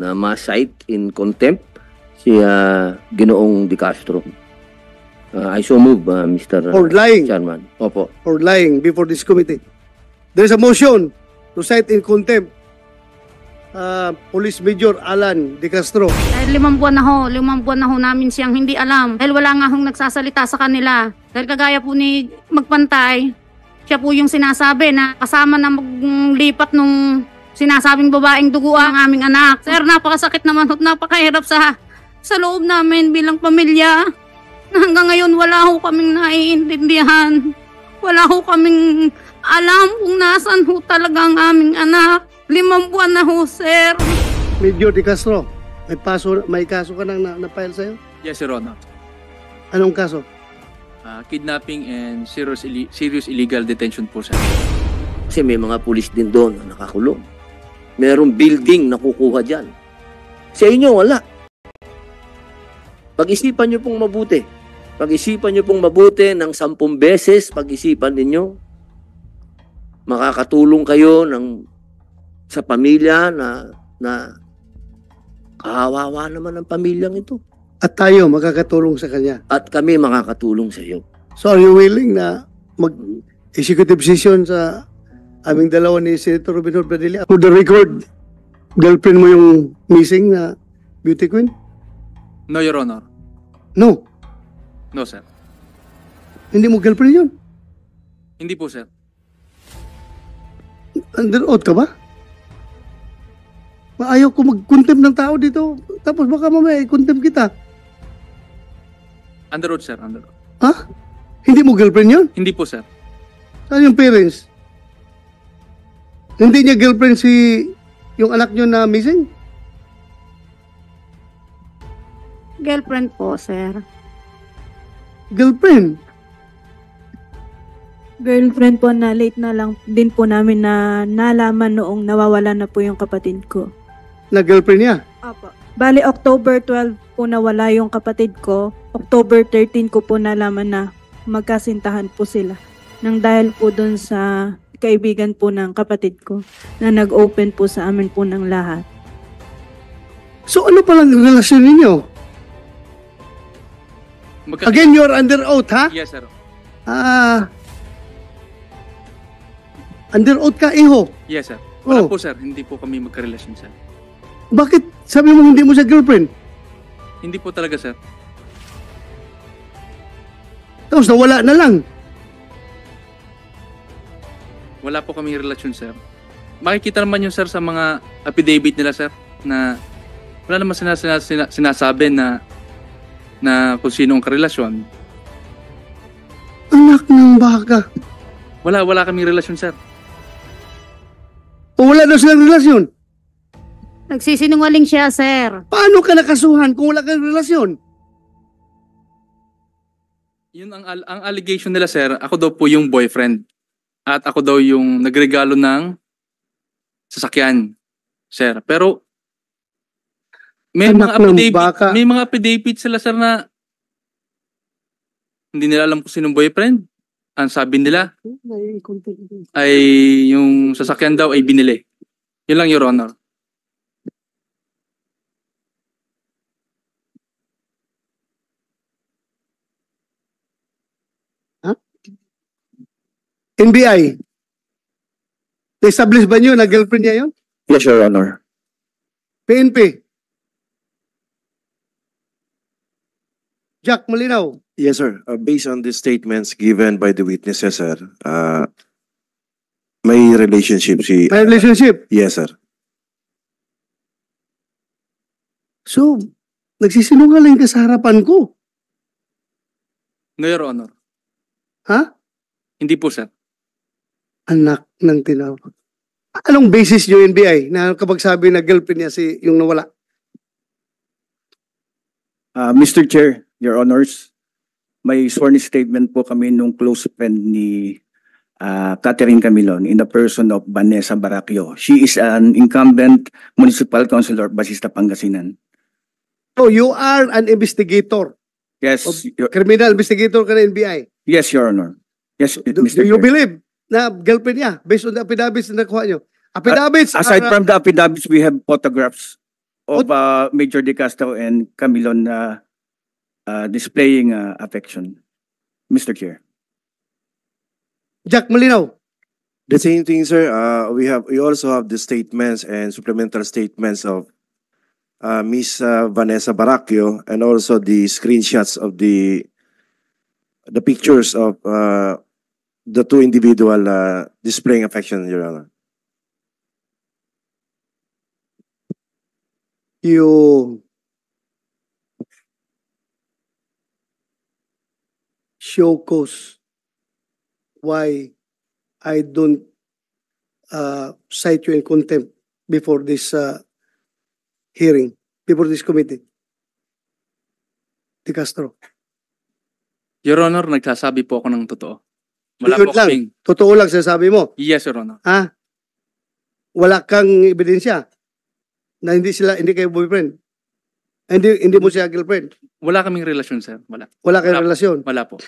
na ma-cite in contempt si uh, Ginoong De Castro. Uh, I so move, uh, Mr. For uh, lying. Chairman. Opo. For lying before this committee. There is a motion to cite in contempt uh, Police Major Alan De Castro. Dahil limang buwan na ho, limang buwan na ho namin siyang hindi alam. Dahil wala nga hong nagsasalita sa kanila. Dahil kagaya po ni Magpantay, siya po yung sinasabi na kasama na maglipat nung sinasabing babaeng dugo ang aming anak. Sir, napakasakit naman at napakahirap sa, sa loob namin bilang pamilya. Hanggang ngayon wala ho kaming naiintindihan. Wala ho kaming alam kung nasan ho talaga ang aming anak. Limang buwan na ho, sir. Medyo Di Castro, may, paso, may kaso ka nang na, file sa'yo? Yes, Your Honor. Anong kaso? Uh, kidnapping and serious, serious illegal detention po, sir. Kasi may mga pulis din doon na nakakulong. Merong building na kukuha dyan. Sa inyo, wala. Pag-isipan nyo pong mabuti. Pag-isipan nyo pong mabuti ng sampung beses, pag-isipan ninyo, makakatulong kayo ng, sa pamilya na, na kawawa naman ang pamilyang ito. At tayo makakatulong sa kanya. At kami makakatulong sa iyo. So are you willing na mag-executive session sa aming dalawa ni Senator Robin Hood Padilla. For the record, girlfriend mo yung missing na beauty queen? No, Your Honor. No. No, sir. Hindi mo girlfriend yun? Hindi po, sir. Under oath ka ba? Ayaw ko mag-contempt ng tao dito. Tapos baka mamaya i-contempt kita. Under oath, sir. Under oath. Ha? Hindi mo girlfriend yun? Hindi po, sir. Saan yung parents? Hindi niya girlfriend si yung anak niyo na missing? Girlfriend po, sir. Girlfriend? Girlfriend po na late na lang din po namin na nalaman noong nawawala na po yung kapatid ko. Na girlfriend niya? Opo. Bali, October 12 po nawala yung kapatid ko. October 13 ko po nalaman na magkasintahan po sila. Nang dahil po dun sa kaibigan po ng kapatid ko na nag-open po sa amin po ng lahat. So ano pala ang relasyon ninyo? Magka- Again, you're under oath, ha? Yes, sir. Ah, under oath ka, iho. Yes, sir. Wala Oh. po, sir. Hindi po kami magka-relasyon, sir. Bakit sabi mo hindi mo siya girlfriend? Hindi po talaga, sir. Tapos nawala na lang. Wala po kaming relasyon, sir. Makikita naman yun, sir, sa mga affidavit nila, sir, na wala naman sinas- sinas- sinasabi na na kung sino ang karelasyon. Anak ng baka. Wala, wala kaming relasyon, sir. O wala daw silang relasyon. Nagsisinungaling siya, sir. Paano ka nakasuhan kung wala kang relasyon? Yun ang, al- ang allegation nila, sir. Ako daw po yung boyfriend at ako daw yung nagregalo ng sasakyan, sir. Pero may Anak mga affidavit, may mga affidavit sila sir na hindi nila alam kung sino boyfriend. Ang sabi nila ay yung sasakyan daw ay binili. Yun lang, Your Honor. NBI, na-establish ba niyo na girlfriend niya yun? Yes, Your Honor. PNP, Jack Malinaw, Yes, sir. Uh, based on the statements given by the witnesses, sir, uh, may relationship si... may relationship. Yes, sir. So, nagsisinungaling ka sa harapan ko. No, Your Honor. Ha? Hindi po, sir anak ng tinawag. Anong basis yung NBI na kapag sabi na girlfriend niya si yung nawala? Uh, ah, Mr. Chair, Your Honors, may sworn statement po kami nung close friend ni uh, Catherine Camilon in the person of Vanessa Baracchio. She is an incumbent municipal councilor of Basista, Pangasinan. So you are an investigator? Yes. criminal investigator ka na NBI? Yes, Your Honor. Yes, do, Mr. Do you Chair. believe na girlfriend niya based on the affidavits na nakuha niyo. Affidavits. Uh, aside are, ah, from the affidavits, we have photographs of uh, Major De Castro and Camilon uh, uh, displaying uh, affection. Mr. Chair. Jack Malinaw. The same thing, sir. Uh, we have we also have the statements and supplemental statements of uh, Miss uh, Vanessa Baracchio and also the screenshots of the the pictures of uh, the two individual uh, displaying affection, Your Honor. You show cause why I don't uh, cite you in contempt before this uh, hearing, before this committee. De Castro. Your Honor, nagsasabi po ako ng totoo. Wala Yun lang. Totoo lang sinasabi mo. Yes, Your Honor. Ha? Wala kang ebidensya na hindi sila, hindi kayo boyfriend. Hindi, hindi mo siya girlfriend. Wala kaming relasyon, sir. Wala. Wala kayong Wala. relasyon. Wala po.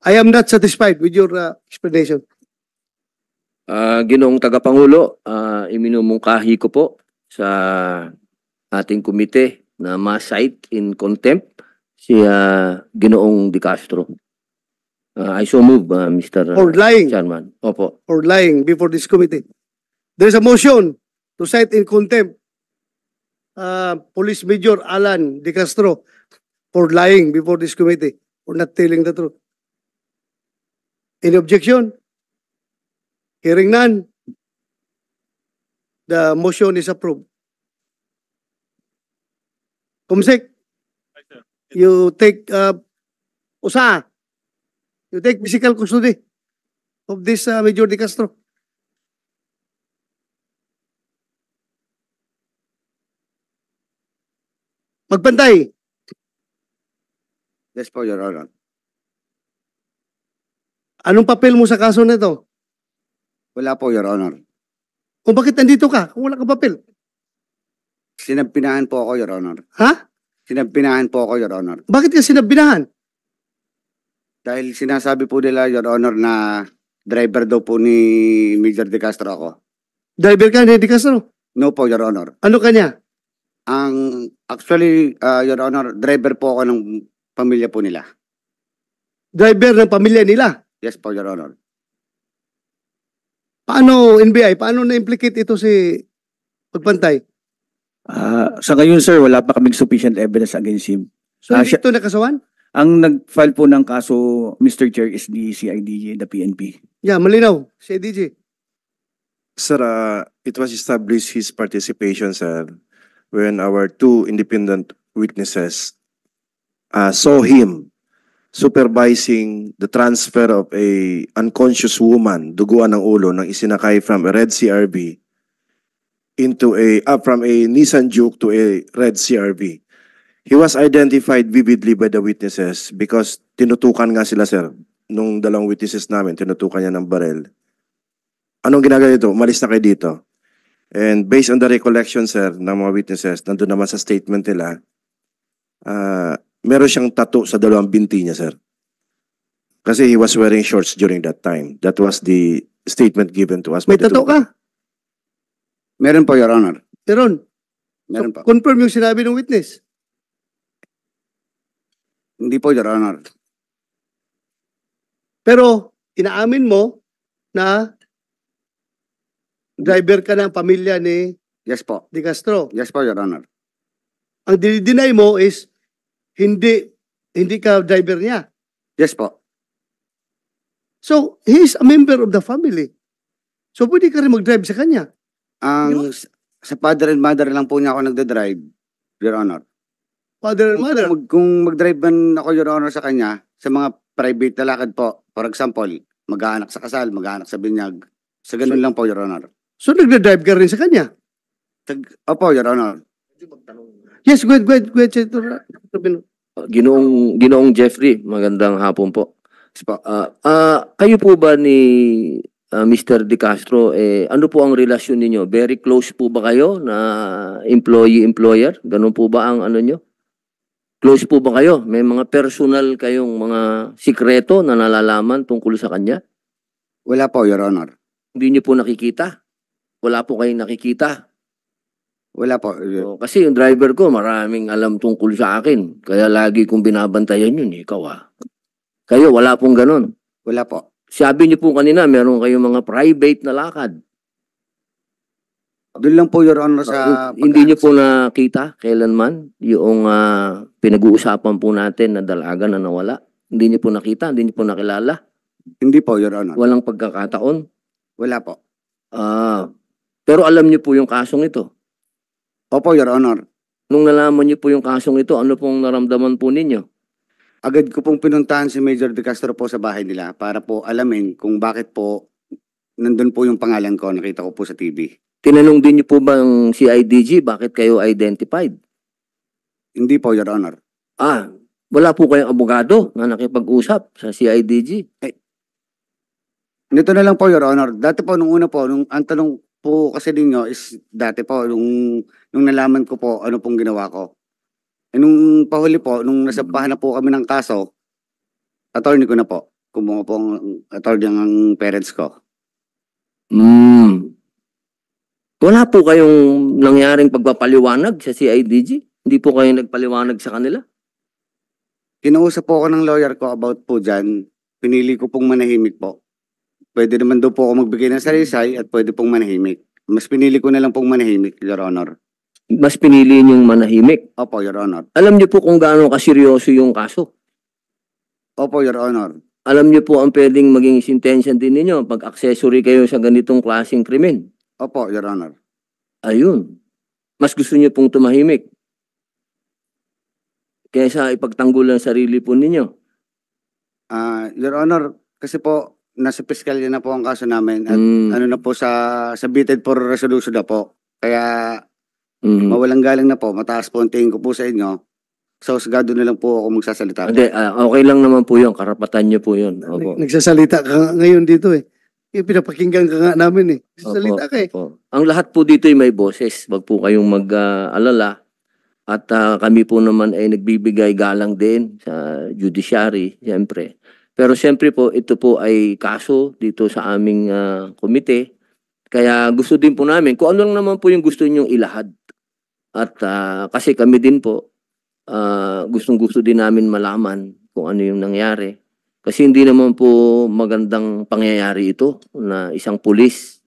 I am not satisfied with your uh, explanation. Ah, ginong tagapangulo, ah, iminumungkahi ko po sa ating komite na ma-cite in contempt si ah, Ginoong De Castro. Ah, I so move, ah, Mr. Or lying. Chairman. Opo. or lying before this committee. There's a motion to cite in contempt uh, Police Major Alan De Castro for lying before this committee or not telling the truth. Any objection? Hearing none, the motion is approved. Kumsik, you take uh, usa you take physical custody of this uh, Major De Castro. Magbantay. Yes po, Your Honor. Anong papel mo sa kaso nito Wala po, Your Honor. Kung bakit nandito ka? Kung wala kang papel? Sinampinahan po ako, Your Honor. Ha? Sinabinahan po ako, Your Honor. Bakit ka sinabinahan? Dahil sinasabi po nila, Your Honor, na driver daw po ni Major De Castro ako. Driver ka ni De Castro? No po, Your Honor. Ano kanya? Ang, actually, uh, Your Honor, driver po ako ng pamilya po nila. Driver ng pamilya nila? Yes po, Your Honor. Paano, NBI, paano na-implicate ito si Pagpantay? Ah, sa ngayon sir, wala pa kaming sufficient evidence against him. So, Ah, ito nakasawan? Ang nag-file po ng kaso, Mr. Chair, is the CIDJ, the PNP. Yeah, malinaw. Si Sir, uh, it was established his participation, sir, when our two independent witnesses uh, saw him supervising the transfer of a unconscious woman, duguan ng ulo, ng isinakay from a red CRB into a up uh, from a Nissan Juke to a red CRV. He was identified vividly by the witnesses because tinutukan nga sila sir nung dalawang witnesses namin tinutukan niya ng barel. Anong ginagawa nito? Umalis na kayo dito. And based on the recollection sir ng mga witnesses, nandoon naman sa statement nila, uh, meron siyang tato sa dalawang binti niya sir. Kasi he was wearing shorts during that time. That was the statement given to us. May tato ka? Meron po, Your Honor. Meron. Meron so, po. Confirm yung sinabi ng witness. Hindi po, Your Honor. Pero, inaamin mo na driver ka ng pamilya ni Yes po. Di Castro. Yes po, Your Honor. Ang dinideny mo is hindi hindi ka driver niya. Yes po. So, he is a member of the family. So, pwede ka rin mag-drive sa kanya. Ang sa father and mother lang po niya ako nagda-drive, Your Honor. Father and mother. Mag, kung mag-drive man ako, Your Honor, sa kanya, sa mga private na lakad po, for example, mag-aanak sa kasal, mag-aanak sa binyag, sa ganun lang po, Your Honor. So nagda-drive ka rin sa kanya. Tag- Opo, Your Honor. Yes, go ahead, go ahead, go ahead, Senator Rubino. Oh, Ginoong Ginoong Jeffrey, magandang hapon po. Yes po. ah, ah kayo po ba ni Ah, Mr. De Castro, eh, ano po ang relasyon ninyo? Very close po ba kayo na employee-employer? Ganun po ba ang ano nyo? Close po ba kayo? May mga personal kayong mga sikreto na nalalaman tungkol sa kanya? Wala po, Your Honor. Hindi nyo po nakikita? Wala po kayong nakikita? Wala po. So, oh, kasi yung driver ko, maraming alam tungkol sa akin. Kaya lagi kong binabantayan yun, ikaw ah. Kayo, wala pong ganun. Wala po. Sabi niyo po kanina, meron kayong mga private na lakad. Doon lang po, Your Honor, sa... Ah, hindi niyo po nakita kailanman yung uh, pinag-uusapan po natin na dalaga na nawala? Hindi niyo po nakita? Hindi niyo po nakilala? Hindi po, Your Honor. Walang pagkakataon? Wala po. Ah, pero alam niyo po yung kasong ito? Opo, Your Honor. Nung nalaman niyo po yung kasong ito, ano pong naramdaman po ninyo? Agad ko pong pinuntahan si Major De Castro po sa bahay nila para po alamin kung bakit po nandun po yung pangalan ko, nakita ko po sa TV. Tinanong din niyo po bang si IDG bakit kayo identified? Hindi po, Your Honor. Ah, wala po kayong abogado na nakipag-usap sa CIDG? Eh, nito na lang po, Your Honor. Dati po, nung una po, nung, ang tanong po kasi ninyo is dati po, nung, nung nalaman ko po ano pong ginawa ko. Eh, nung pahuli po, nung nasampahan na po kami ng kaso, attorney ko na po. Kumuha po ang attorney ng parents ko. Mm. Wala po kayong nangyaring pagpapaliwanag sa CIDG? Hindi po kayo nagpaliwanag sa kanila? Kinausap po ako ng lawyer ko about po dyan. Pinili ko pong manahimik po. Pwede naman daw po ako magbigay ng salisay at pwede pong manahimik. Mas pinili ko na lang pong manahimik, Your Honor mas pinili niyong manahimik. Opo, Your Honor. Alam niyo po kung gaano kaseryoso yung kaso. Opo, Your Honor. Alam niyo po ang pwedeng maging sentensya din ninyo pag accessory kayo sa ganitong klaseng krimen. Opo, Your Honor. Ayun. Mas gusto niyo pong tumahimik Kesa ipagtanggol ang sarili po ninyo. Ah, Your Honor, kasi po nasa fiscal na po ang kaso namin at Mm. ano na po sa submitted for resolution na po. Kaya Mm. Mawalang galang na po, mataas po ang tingin ko po sa inyo. So, sigado na lang po ako magsasalita. Hindi, ah, okay lang naman po yun. Karapatan niyo po yun. Opo. Nagsasalita ka ngayon dito eh. Eh, pinapakinggan ka nga namin eh. Nagsasalita ka eh. Opo. Ang lahat po dito ay may boses. Huwag po kayong mag-alala. At ah, kami po naman ay nagbibigay galang din sa judiciary, siyempre. Pero siyempre po, ito po ay kaso dito sa aming ah, komite. Kaya gusto din po namin, kung ano lang naman po yung gusto ninyong ilahad at uh, kasi kami din po, uh, ah, gustong-gusto din namin malaman kung ano yung nangyari. Kasi hindi naman po magandang pangyayari ito na isang pulis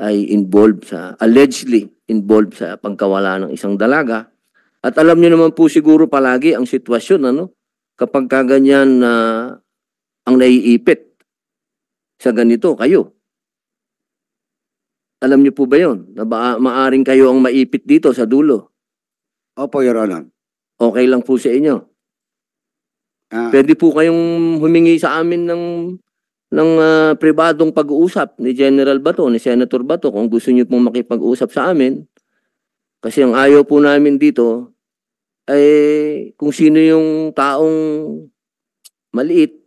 ay involved sa, allegedly involved sa pagkawala ng isang dalaga. At alam niyo naman po siguro palagi ang sitwasyon, ano? Kapag kaganyan na uh, ang naiipit sa ganito, kayo. Alam niyo po ba yun? Na ba, maaring kayo ang maipit dito sa dulo. Opo, Your Honor. Okay lang po sa inyo. Ah, Pwede po kayong humingi sa amin ng ng ah, pribadong pag-uusap ni General Bato, ni Senator Bato kung gusto niyo pong makipag-usap sa amin. Kasi ang ayaw po namin dito ay kung sino yung taong maliit,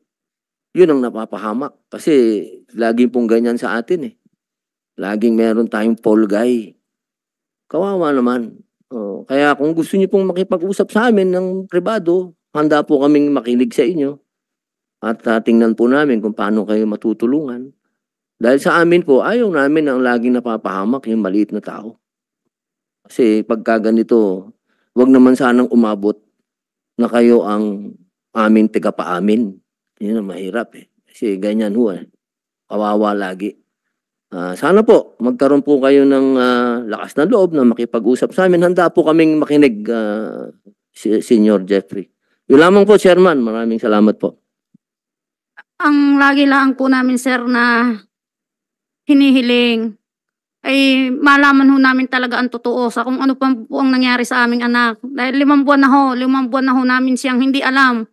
yun ang napapahamak. Kasi lagi pong ganyan sa atin eh. Laging meron tayong Paul guy. Kawawa naman. Oh, kaya kung gusto niyo pong makipag-usap sa amin ng pribado, handa po kaming makinig sa inyo. At uh, tingnan po namin kung paano kayo matutulungan. Dahil sa amin po, ayaw namin ang laging napapahamak yung maliit na tao. Kasi pagka ganito, wag naman sanang umabot na kayo ang aming tigapaamin. Yun ang mahirap eh. Kasi ganyan ho eh. Kawawa lagi. Ah, sana po magkaroon po kayo ng ah, lakas ng loob na makipag-usap sa amin. Handa po kaming makinig, ah, si- Senior Jeffrey. Yun lamang po, Chairman. Maraming salamat po. ang lagi lang po namin sir na hinihiling ay malaman ho namin talaga ang totoo sa kung ano pa po ang nangyari sa aming anak. Dahil limang buwan na ho, limang buwan na ho namin siyang hindi alam.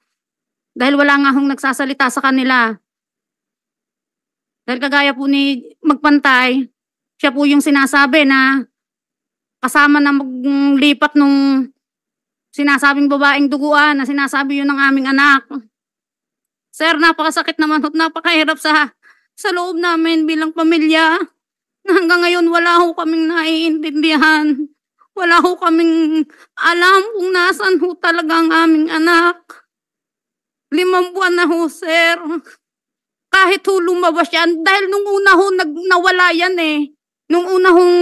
Dahil wala nga hong nagsasalita sa kanila. Dahil kagaya po ni Magpantay, siya po yung sinasabi na kasama na maglipat nung sinasabing babaeng duguan na sinasabi yun ng aming anak. Sir, napakasakit naman at napakahirap sa, sa loob namin bilang pamilya. Hanggang ngayon, wala ho kaming naiintindihan. Wala ho kaming alam kung nasan ho talaga ang aming anak. Limang buwan na ho, sir kahit ho lumabas yan, dahil nung una ho nag, nawala yan eh. Nung una hong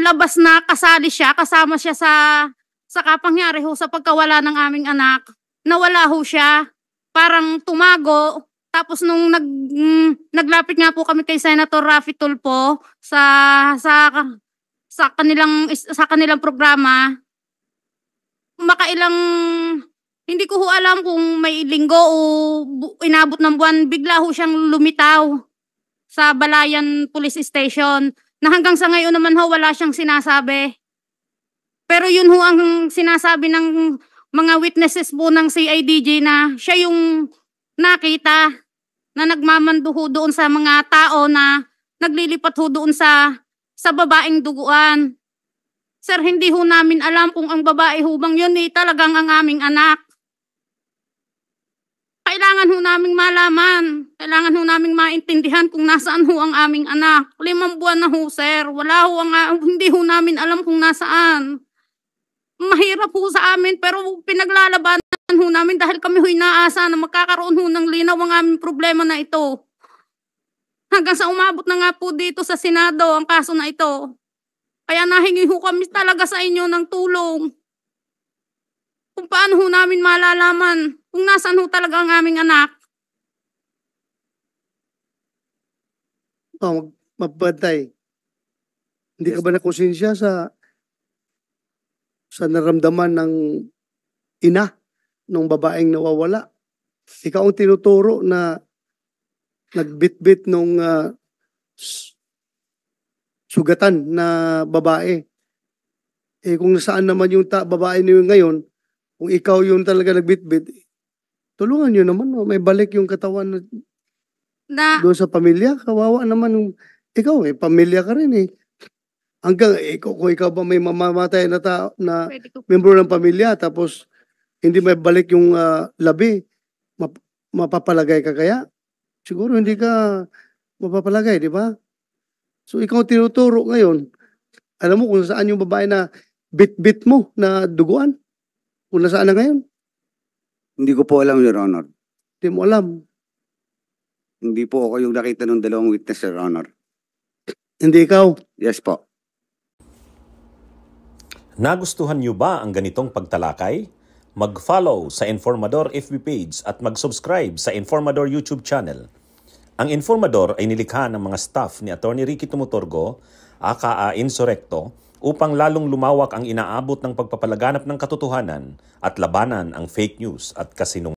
labas na kasali siya, kasama siya sa, sa kapangyari ho sa pagkawala ng aming anak. Nawala ho siya, parang tumago. Tapos nung nag, mm, naglapit nga po kami kay Senator Rafi Tulpo sa, sa, sa kanilang, sa kanilang programa, makailang hindi ko ho alam kung may linggo o inabot ng buwan, bigla ho siyang lumitaw sa Balayan Police Station na hanggang sa ngayon naman ho wala siyang sinasabi. Pero yun ho ang sinasabi ng mga witnesses po ng CIDJ na siya yung nakita na nagmamando ho doon sa mga tao na naglilipat ho doon sa sa babaeng duguan. Sir, hindi ho namin alam kung ang babae ho bang yun eh, talagang ang aming anak. Kailangan ho naming malaman. Kailangan ho naming maintindihan kung nasaan ho ang aming anak. Limang buwan na ho, sir. Wala ho ang, hindi ho namin alam kung nasaan. Mahirap ho sa amin, pero pinaglalabanan ho namin dahil kami ho naasa na makakaroon ho ng linaw ang aming problema na ito. Hanggang sa umabot na nga po dito sa Senado ang kaso na ito. Kaya nahingi ho kami talaga sa inyo ng tulong kung paano ho namin malalaman kung nasaan ho talaga ang aming anak. Oh, magbantay. Hindi yes. ka ba nakonsensya sa sa naramdaman ng ina ng babaeng nawawala? Ikaw ang tinuturo na nagbitbit nung uh, sugatan na babae. Eh kung saan naman yung ta- babae niyo ngayon, kung ikaw yung talaga nagbitbit, tulungan nyo naman. No? May balik yung katawan na, na doon sa pamilya. Kawawa naman. Yung, ikaw eh, pamilya ka rin eh. Hanggang ikaw, eh, kung ikaw ba may mamamatay na, ta, na membro ng pamilya, tapos hindi may balik yung uh, labi, map, mapapalagay ka kaya? Siguro hindi ka mapapalagay, di ba? So ikaw tinuturo ngayon, alam mo kung saan yung babae na bit-bit mo na duguan? Kung nasaan na ngayon? Hindi ko po alam, Your Honor. Hindi mo alam. Hindi po ako yung nakita ng dalawang witness, Your Honor. Hindi ikaw? Yes po. Nagustuhan niyo ba ang ganitong pagtalakay? Mag-follow sa Informador FB page at mag-subscribe sa Informador YouTube channel. Ang Informador ay nilikha ng mga staff ni Attorney Ricky Tumutorgo, aka Insurrecto, upang lalong lumawak ang inaabot ng pagpapalaganap ng katotohanan at labanan ang fake news at kasinungalingan.